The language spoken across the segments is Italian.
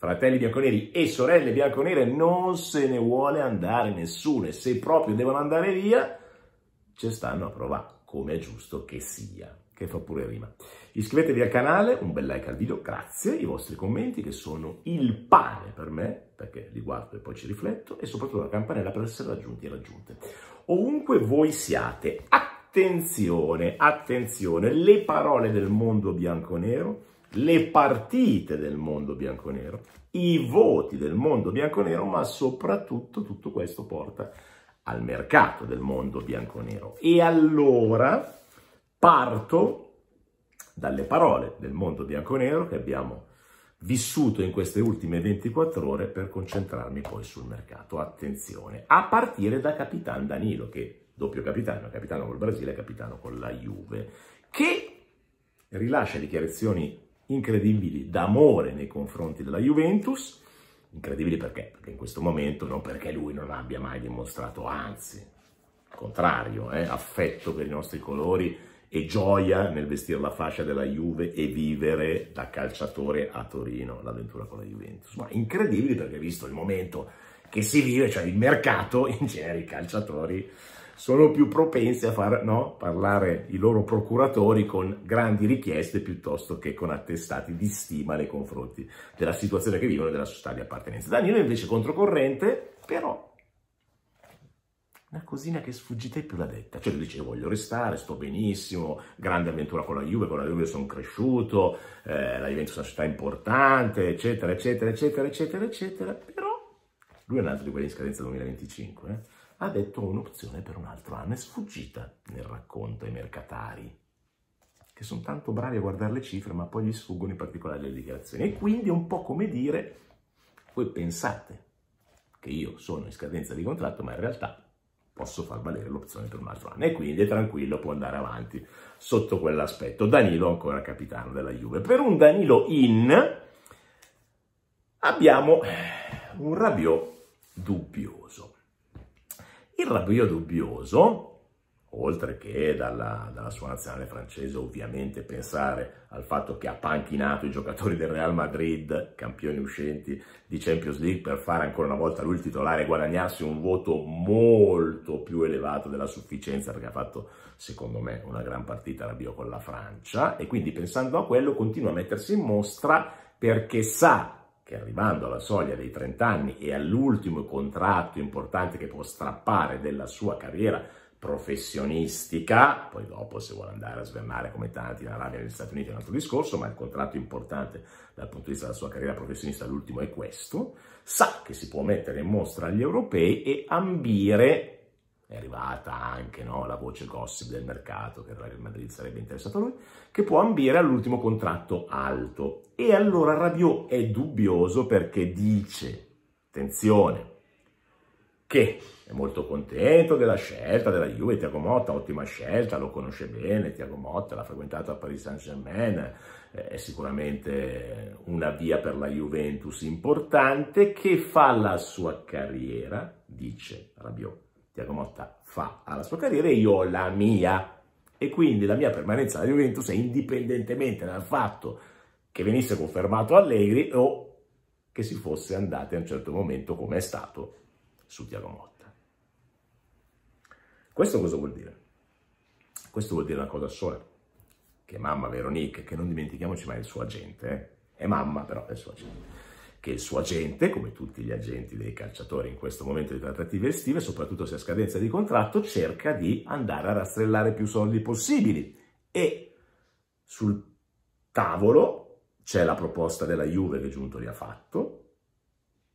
Fratelli bianconeri e sorelle bianconere, non se ne vuole andare nessuno e se proprio devono andare via, ci stanno a provare, come è giusto che sia, che fa pure rima. Iscrivetevi al canale, un bel like al video, grazie, i vostri commenti che sono il pane per me, perché li guardo e poi ci rifletto, e soprattutto la campanella per essere raggiunti e raggiunte. Ovunque voi siate, attenzione, attenzione, le parole del mondo bianconero le partite del mondo bianconero, i voti del mondo bianconero, ma soprattutto tutto questo porta al mercato del mondo bianconero. E allora parto dalle parole del mondo bianconero che abbiamo vissuto in queste ultime 24 ore per concentrarmi poi sul mercato. Attenzione, a partire da Capitan Danilo, che doppio capitano, capitano col Brasile e capitano con la Juve, che rilascia dichiarazioni incredibili d'amore nei confronti della Juventus, incredibili perché? Perché in questo momento non perché lui non abbia mai dimostrato, anzi, al contrario, eh, affetto per i nostri colori e gioia nel vestire la fascia della Juve e vivere da calciatore a Torino l'avventura con la Juventus. Ma incredibili perché visto il momento che si vive, cioè il mercato in genere i calciatori sono più propensi a far no, parlare i loro procuratori con grandi richieste piuttosto che con attestati di stima nei confronti della situazione che vivono e della società di appartenenza. Danilo invece controcorrente, però una cosina che sfuggite più la detta. Cioè lui dice voglio restare, sto benissimo, grande avventura con la Juve, con la Juve sono cresciuto, eh, la Juventus è una società importante, eccetera, eccetera, eccetera, eccetera, eccetera. Però lui è un altro di quelli in scadenza 2025, eh? ha detto un'opzione per un altro anno, ah, è sfuggita nel racconto ai mercatari, che sono tanto bravi a guardare le cifre, ma poi gli sfuggono in particolare le dichiarazioni. E quindi è un po' come dire, voi pensate che io sono in scadenza di contratto, ma in realtà posso far valere l'opzione per un altro anno. E quindi è tranquillo, può andare avanti sotto quell'aspetto. Danilo ancora capitano della Juve. Per un Danilo in abbiamo un Rabiot dubbioso. Il rabbio dubbioso, oltre che dalla, dalla, sua nazionale francese ovviamente pensare al fatto che ha panchinato i giocatori del Real Madrid, campioni uscenti di Champions League, per fare ancora una volta lui il titolare e guadagnarsi un voto molto più elevato della sufficienza, perché ha fatto secondo me una gran partita rabbio con la Francia, e quindi pensando a quello continua a mettersi in mostra perché sa che arrivando alla soglia dei 30 anni e all'ultimo contratto importante che può strappare della sua carriera professionistica, poi dopo se vuole andare a svernare come tanti in Arabia e negli Stati Uniti è un altro discorso, ma il contratto importante dal punto di vista della sua carriera professionista, l'ultimo è questo, sa che si può mettere in mostra agli europei e ambire è arrivata anche no, la voce gossip del mercato che il Real Madrid sarebbe interessato a lui, che può ambire all'ultimo contratto alto. E allora Rabiot è dubbioso perché dice, attenzione, che è molto contento della scelta della Juve, Tiago Motta, ottima scelta, lo conosce bene, Tiago Motta l'ha frequentato a Paris Saint-Germain, eh, è sicuramente una via per la Juventus importante che fa la sua carriera, dice Rabiot Tiago Motta fa alla sua carriera e io ho la mia. E quindi la mia permanenza alla Juventus è indipendentemente dal fatto che venisse confermato Allegri o che si fosse andati a un certo momento come è stato su Tiago Motta. Questo cosa vuol dire? Questo vuol dire una cosa sola, che mamma Veronique, che non dimentichiamoci mai il suo agente, eh? è mamma però è il suo agente, che il suo agente, come tutti gli agenti dei calciatori in questo momento di trattative estive, soprattutto se a scadenza di contratto, cerca di andare a rastrellare più soldi possibili. E sul tavolo c'è la proposta della Juve che Giunto gli ha fatto,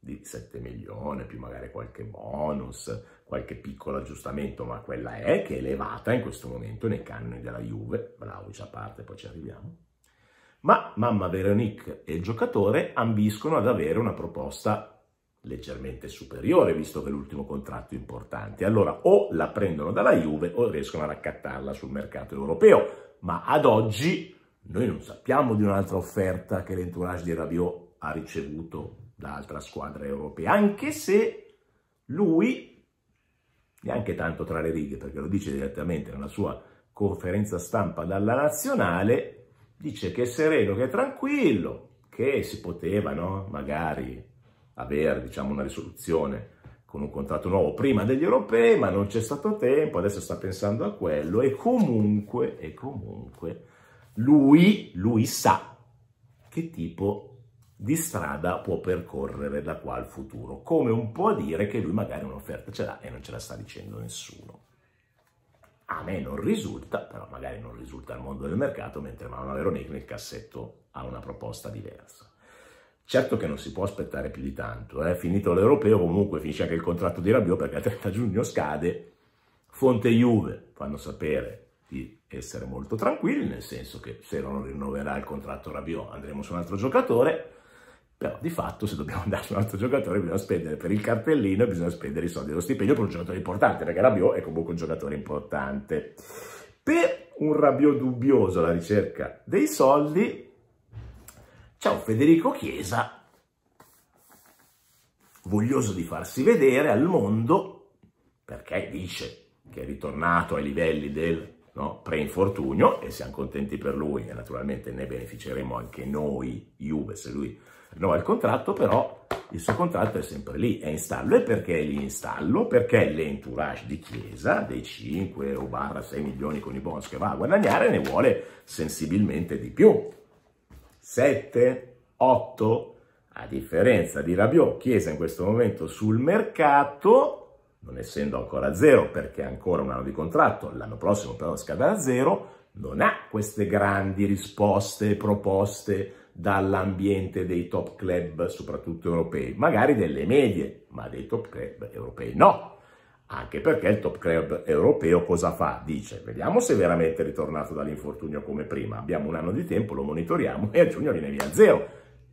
di 7 milioni, più magari qualche bonus, qualche piccolo aggiustamento, ma quella è, che è elevata in questo momento nei canoni della Juve. Bravo, a parte, poi ci arriviamo ma mamma Veronique e il giocatore ambiscono ad avere una proposta leggermente superiore, visto che è l'ultimo contratto è importante. Allora o la prendono dalla Juve o riescono a raccattarla sul mercato europeo, ma ad oggi noi non sappiamo di un'altra offerta che l'entourage di Rabiot ha ricevuto da altra squadra europea, anche se lui, neanche tanto tra le righe, perché lo dice direttamente nella sua conferenza stampa dalla nazionale, dice che è sereno, che è tranquillo, che si poteva no? magari avere diciamo, una risoluzione con un contratto nuovo prima degli europei, ma non c'è stato tempo, adesso sta pensando a quello e comunque, e comunque lui, lui sa che tipo di strada può percorrere da qua al futuro, come un po' a dire che lui magari un'offerta ce l'ha e non ce la sta dicendo nessuno. A me non risulta, però magari non risulta al mondo del mercato, mentre Mauro Veronic nel cassetto ha una proposta diversa. Certo che non si può aspettare più di tanto, eh? finito l'europeo comunque finisce anche il contratto di Rabiot perché il 30 giugno scade. Fonte Juve fanno sapere di essere molto tranquilli, nel senso che se non rinnoverà il contratto Rabiot andremo su un altro giocatore, però di fatto se dobbiamo andare su un altro giocatore bisogna spendere per il cartellino e bisogna spendere i soldi dello stipendio per un giocatore importante, perché Rabiot è comunque un giocatore importante. Per un Rabiot dubbioso alla ricerca dei soldi, c'è un Federico Chiesa voglioso di farsi vedere al mondo perché dice che è ritornato ai livelli del no? pre-infortunio e siamo contenti per lui e naturalmente ne beneficeremo anche noi, Juve, se lui rinnova il contratto, però il suo contratto è sempre lì, è in stallo. E perché è lì in stallo? Perché l'entourage di Chiesa, dei 5 o barra 6 milioni con i bonus che va a guadagnare, ne vuole sensibilmente di più. 7, 8, a differenza di Rabiot, Chiesa in questo momento sul mercato non essendo ancora a zero perché ha ancora un anno di contratto, l'anno prossimo però scaderà a zero, non ha queste grandi risposte proposte dall'ambiente dei top club, soprattutto europei, magari delle medie, ma dei top club europei no. Anche perché il top club europeo cosa fa? Dice, vediamo se è veramente ritornato dall'infortunio come prima, abbiamo un anno di tempo, lo monitoriamo e a giugno viene via a zero,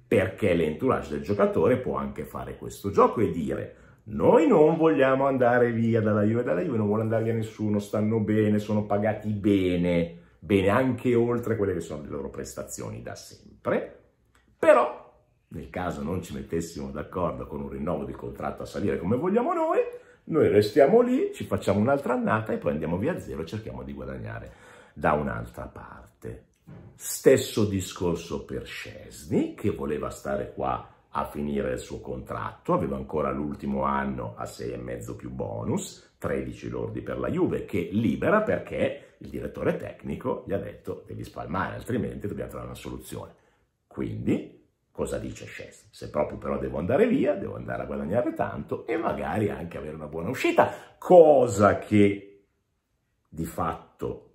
perché l'entourage del giocatore può anche fare questo gioco e dire noi non vogliamo andare via dalla Juve, dalla Juve non vuole andare via nessuno, stanno bene, sono pagati bene, bene anche oltre quelle che sono le loro prestazioni da sempre, però nel caso non ci mettessimo d'accordo con un rinnovo di contratto a salire come vogliamo noi, noi restiamo lì, ci facciamo un'altra annata e poi andiamo via a zero e cerchiamo di guadagnare da un'altra parte. Stesso discorso per Scesni, che voleva stare qua a finire il suo contratto, aveva ancora l'ultimo anno a 6,5 più bonus, 13 lordi per la Juve, che libera perché il direttore tecnico gli ha detto devi spalmare, altrimenti dobbiamo trovare una soluzione. Quindi cosa dice Sces? Se proprio però devo andare via, devo andare a guadagnare tanto e magari anche avere una buona uscita, cosa che di fatto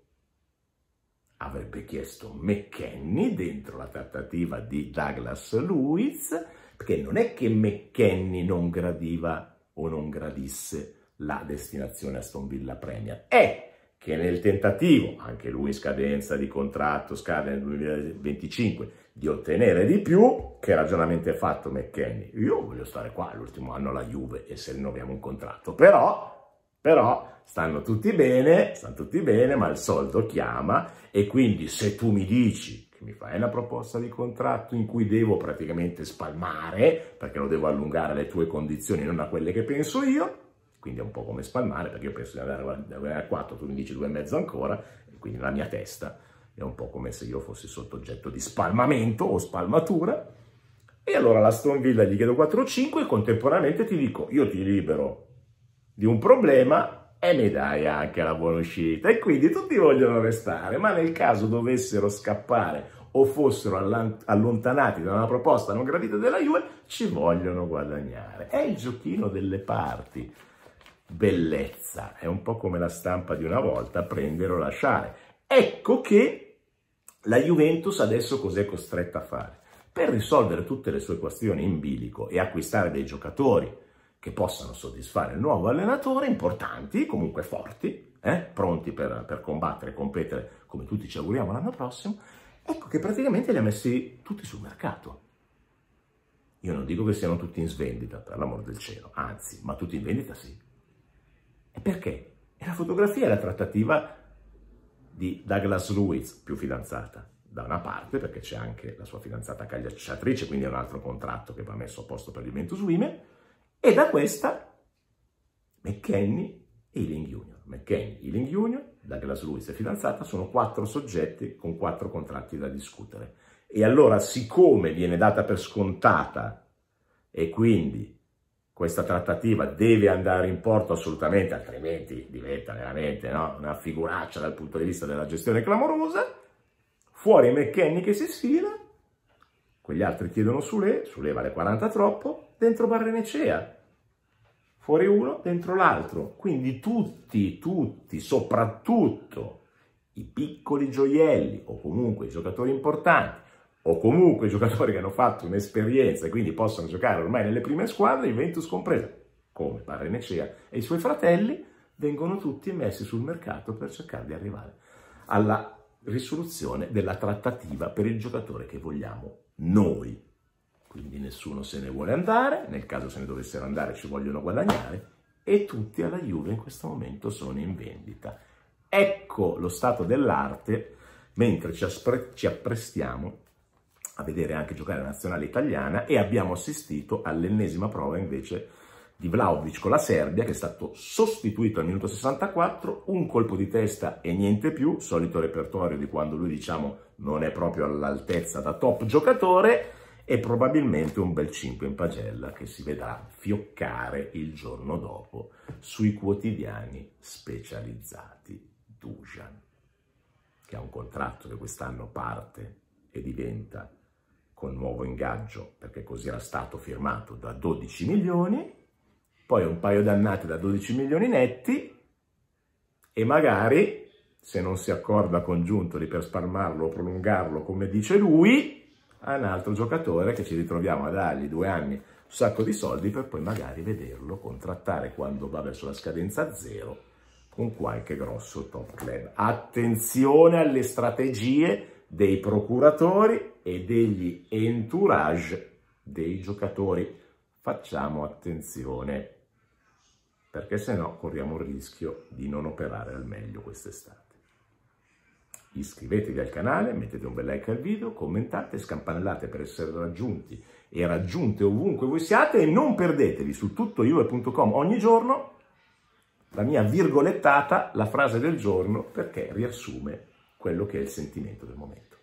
avrebbe chiesto McKenny dentro la trattativa di Douglas Lewis perché non è che McKenny non gradiva o non gradisse la destinazione Aston Villa Premier, è che nel tentativo, anche lui in scadenza di contratto, scade nel 2025, di ottenere di più, che ragionamento è fatto McKenny? Io voglio stare qua l'ultimo anno alla Juve e se rinnoviamo un contratto, però, però stanno tutti bene, stanno tutti bene, ma il soldo chiama e quindi se tu mi dici che mi fai una proposta di contratto in cui devo praticamente spalmare, perché lo devo allungare alle tue condizioni, non a quelle che penso io, quindi è un po' come spalmare, perché io penso di avere a 4, tu mi dici 2,5 ancora, quindi la mia testa è un po' come se io fossi sotto oggetto di spalmamento o spalmatura, e allora alla Stone Villa gli chiedo 4,5 e contemporaneamente ti dico, io ti libero di un problema e ne dai anche la buona uscita. E quindi tutti vogliono restare, ma nel caso dovessero scappare o fossero allontanati da una proposta non gradita della Juve, ci vogliono guadagnare. È il giochino delle parti. Bellezza, è un po' come la stampa di una volta, prendere o lasciare. Ecco che la Juventus adesso cos'è costretta a fare? Per risolvere tutte le sue questioni in bilico e acquistare dei giocatori, che possano soddisfare il nuovo allenatore, importanti, comunque forti, eh, pronti per, per combattere e competere come tutti ci auguriamo l'anno prossimo, ecco che praticamente li ha messi tutti sul mercato. Io non dico che siano tutti in svendita, per l'amor del cielo, anzi, ma tutti in vendita sì. E perché? E la fotografia è la trattativa di Douglas Ruiz, più fidanzata, da una parte, perché c'è anche la sua fidanzata cagliacciatrice, quindi è un altro contratto che va messo a posto per il Juventus Women, e da questa McKenny e Ealing Junior. McKenny, Ealing Junior, la Glass Lewis è fidanzata, sono quattro soggetti con quattro contratti da discutere. E allora, siccome viene data per scontata e quindi questa trattativa deve andare in porto assolutamente, altrimenti diventa veramente no? una figuraccia dal punto di vista della gestione clamorosa. Fuori McKenny che si sfila Quegli altri chiedono sulle, sulle vale 40 troppo, dentro Barrenecea. Fuori uno, dentro l'altro. Quindi tutti, tutti, soprattutto i piccoli gioielli o comunque i giocatori importanti o comunque i giocatori che hanno fatto un'esperienza e quindi possono giocare ormai nelle prime squadre, Juventus compresa, come Barrenecea e i suoi fratelli, vengono tutti messi sul mercato per cercare di arrivare alla risoluzione della trattativa per il giocatore che vogliamo noi. Quindi nessuno se ne vuole andare, nel caso se ne dovessero andare ci vogliono guadagnare e tutti alla Juve in questo momento sono in vendita. Ecco lo stato dell'arte mentre ci, ci apprestiamo a vedere anche giocare la nazionale italiana e abbiamo assistito all'ennesima prova invece di Vlaovic con la Serbia che è stato sostituito al minuto 64, un colpo di testa e niente più, solito repertorio di quando lui diciamo non è proprio all'altezza da top giocatore e probabilmente un bel 5 in pagella che si vedrà fioccare il giorno dopo sui quotidiani specializzati Dujan, che ha un contratto che quest'anno parte e diventa con nuovo ingaggio, perché così era stato firmato, da 12 milioni, poi un paio d'annate da 12 milioni netti e magari se non si accorda con Giuntoli per spalmarlo o prolungarlo come dice lui, a un altro giocatore che ci ritroviamo a dargli due anni un sacco di soldi per poi magari vederlo contrattare quando va verso la scadenza zero con qualche grosso top club. Attenzione alle strategie dei procuratori e degli entourage dei giocatori. Facciamo attenzione, perché se no corriamo il rischio di non operare al meglio quest'estate. Iscrivetevi al canale, mettete un bel like al video, commentate, scampanellate per essere raggiunti e raggiunte ovunque voi siate e non perdetevi su tuttoiue.com ogni giorno la mia virgolettata, la frase del giorno, perché riassume quello che è il sentimento del momento.